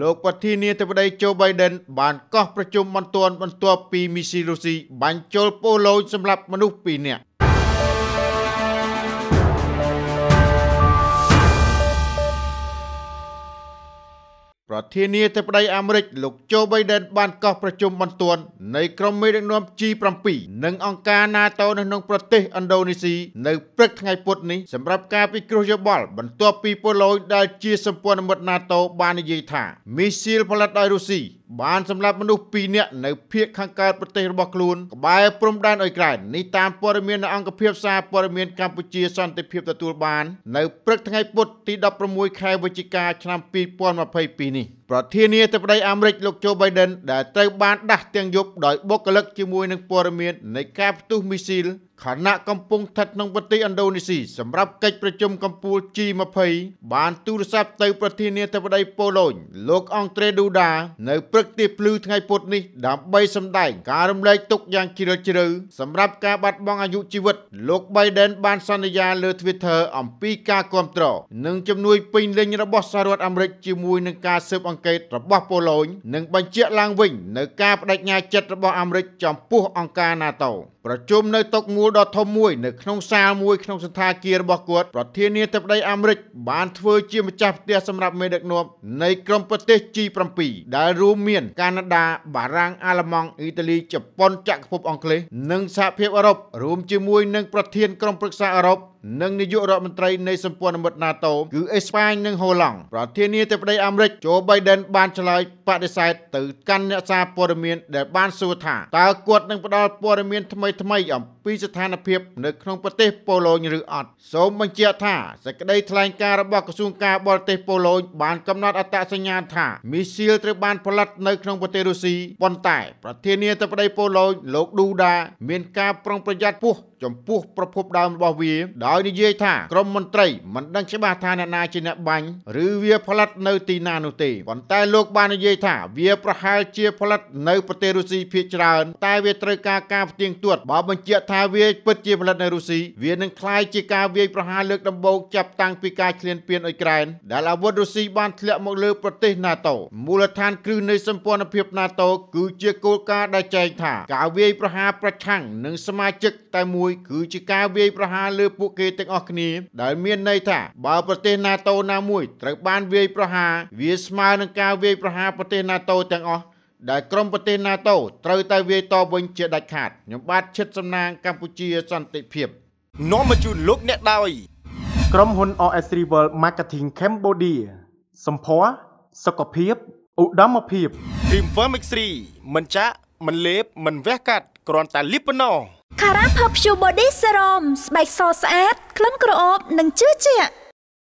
លោកប្រធានាធិបតីโจ Biden បានកោះប្រជុំបន្ទាន់បន្ទាប់ពីមីស៊ីរុស៊ីបាញ់ចូលប៉ូឡូនសម្រាប់មនុស្ស2នាក់ប្រធានាធិបតីអាមេរិកលោកโจ Biden បានកោះប្រជុំបន្ទាន់នៃក្រុមមេដឹកនាំ G7 និងអង្គការ NATO នៅក្នុងប្រទេសឥណ្ឌូនេស៊ីនៅព្រឹកថ្ងៃពុធនេះសម្រាប់ការពិគ្រោះយោបល់បន្ទាប់ពីប៉ូឡូញដែលជាសម្ព័ន្ធមិត្ត NATO បាននិយាយថាមីស៊ីលផលិតដោយរុស្ស៊ីបានសម្លាប់មនុស្ស2នាក់នៅភូមិខាងកើតប្រទេសរបស់ខ្លួនក្បែរព្រំដែនអ៊ុយក្រែននេះតាមព័ត៌មាននៃអង្គភាពសារព័ត៌មានកម្ពុជាសន្តិភាពទទួលបាន នៅព្រឹកថ្ងៃពុធទី16ខែវិច្ឆិកាឆ្នាំ2022នេះប្រធានាធិបតីអាមេរិកលោកโจ Biden ដែលត្រូវបានដាស់ទាំងយប់ដោយបុគ្គលិកជាមួយនឹងព័ត៌មាននៃការផ្ទុះមីស៊ីលខណៈកំពុងស្ថិតក្នុងប្រទេសឥណ្ឌូនេស៊ីសម្រាប់កិច្ចប្រជុំកំពូល G20 បានទូរស័ព្ទទៅប្រធានាធិបតីប៉ូឡូញលោកអង់ត្រេឌូដានៅព្រឹកទីភ្លឺថ្ងៃពុធនេះដើម្បីសម្ដែងការរំលែកទុក្ខយ៉ាងជ្រាលជ្រៅសម្រាប់ការបាត់បង់អាយុជីវិតលោក Biden បានសន្យាលើ Twitter អំពីការគ្រប់គ្រងនិងជំនួយពេញលេញរបស់សហរដ្ឋអាមេរិកជាមួយនឹងការស៊ើបអង្ង្កេតរបស់ប៉ូឡូញនិងបញ្ជាក់ឡើងវិញនៅការបដិញ្ញាចិត្តរបស់អាមេរិកចំពោះអង្គការ NATO ប្រជុំនៅតុមួយដ៏ធំមួយនៅក្នុងសាលមួយក្នុងសន្តាគាររបស់គាត់ប្រធានាធិបតីអាមេរិកបានធ្វើជាម្ចាស់ផ្ទះសម្រាប់មេដឹកនាំនៃក្រុមប្រទេស G7 ដែលរួមមានកាណាដាបារាំងអាល្លឺម៉ង់អ៊ីតាលីជប៉ុនចក្រភពអង់គ្លេសនិងសហភាពអឺរ៉ុបរួមជាមួយនឹងប្រធានក្រុមប្រឹក្សាអឺរ៉ុបនិងនាយករដ្ឋមន្ត្រីនៃសម្ព័ន្ធមិត្ត NATO គឺអេស្ប៉ាញនិងហូឡង់ប្រធានាធិបតីអាមេរិកโจ Biden បានឆ្លើយបដិសេធទៅកាន់អ្នកសារព័ត៌មានដែលបានសួរថាតើគាត់នឹងផ្ដល់ព័ត៌មានថ្មីថ្មីអំពីស្ថានភាពនៅក្នុងប្រទេសប៉ូឡូញឬអត់សូមបញ្ជាក់ថាសេចក្តីថ្លែងការណ៍របស់ក្រសួងការបរទេសប៉ូឡូញបានកំណត់អត្តសញ្ញាណថាមីស៊ីលត្រូវបានផលិតនៅក្នុងប្រទេសរុស្ស៊ីប៉ុន្តែប្រធានាធិបតីប៉ូឡូញលោកឌូដា មានការប្រុងប្រយ័ត្នពោះចំពោះប្រភពដើមរបស់វាដោយនិយាយថាក្រមមន្ត្រីមិនដឹងច្បាស់ថាអ្នកណាជាអ្នកបាញ់ឬវាផលិតនៅទីណានោះទេប៉ុន្តែលោកបាននិយាយថា វាប្រហែលជាផលិតនៅប្រទេសរុស្ស៊ីភាគច្រើន តែវាត្រូវការការផ្ទៀងផ្ទាត់បើបញ្ជាក់ថាវាពិតជាផលិតនៅរុស្ស៊ីវានឹងคล้ายជាការវាយប្រហារលើកដំបូងចាប់តាំងពីការឈ្លានពានអ៊ុយក្រែនដែលអាវុធរុស្ស៊ីបានធ្លាក់មកលើប្រទេស NATO មូលដ្ឋានគ្រឹះនៃសម្ព័ន្ធភាព NATO គឺជាគោលការណ៍ដែលចែងថាការវាយប្រហារប្រឆាំងនឹងសមាជិកតែមួយគឺជាការវាយប្រហារលើពួកគេទាំងអស់គ្នាដែលមានន័យថាបើប្រទេស NATO ណាមួយត្រូវ បានវាយប្រហារវាស្មើនឹងការវាយប្រហារប្រទេស NATO ទាំងអស់ដែលក្រុមប្រទេស NATO ត្រូវតែវាយតបវិញជាដាច់ខាតខ្ញុំបាទឈិតសំណាងកម្ពុជាសន្តិភាពនាំមកជូនលោកអ្នកដោយក្រុមហ៊ុន OS Rival Marketing Cambodia សម្ភារសុខភាពឧត្តមភាព Cream Firmix 3មិនចាក់មិនលេបមិនវះកាត់គ្រាន់តែលីបប៉ុណ្ណោះ Cara Perfume Body Serum ស្បែកសស្អាតក្លិនក្រអូបនិងជឿជាក់